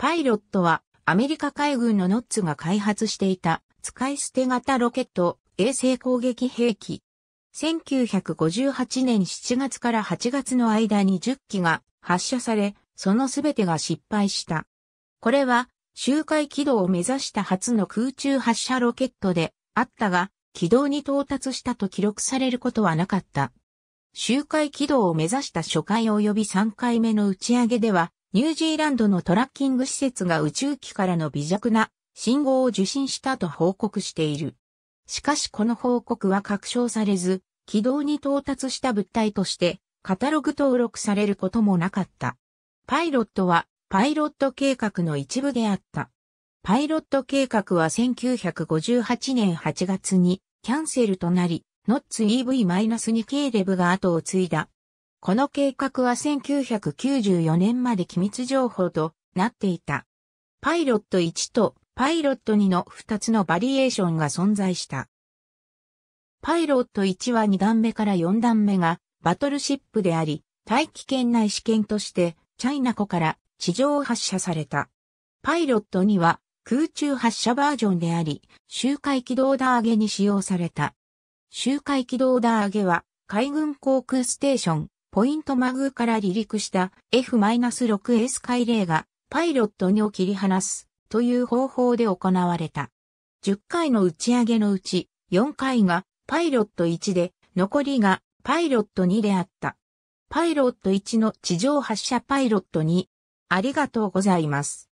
パイロットはアメリカ海軍のノッツが開発していた使い捨て型ロケット衛星攻撃兵器。1958年7月から8月の間に10機が発射され、そのすべてが失敗した。これは周回軌道を目指した初の空中発射ロケットであったが、軌道に到達したと記録されることはなかった。周回軌道を目指した初回及び3回目の打ち上げでは、ニュージーランドのトラッキング施設が宇宙機からの微弱な信号を受信したと報告している。しかしこの報告は確証されず、軌道に到達した物体として、カタログ登録されることもなかった。パイロットは、パイロット計画の一部であった。パイロット計画は1958年8月にキャンセルとなり、ノッツ EV-2 系レブが後を継いだ。この計画は1994年まで機密情報となっていた。パイロット1とパイロット2の2つのバリエーションが存在した。パイロット1は2段目から4段目がバトルシップであり、大気圏内試験としてチャイナ湖から地上を発射された。パイロット2は空中発射バージョンであり、周回軌道打上げに使用された。周回軌道打上げは海軍航空ステーションポイントマグーから離陸した F-6S 海霊がパイロットにを切り離すという方法で行われた。10回の打ち上げのうち4回がパイロット1で残りがパイロット2であった。パイロット1の地上発射パイロット2。ありがとうございます。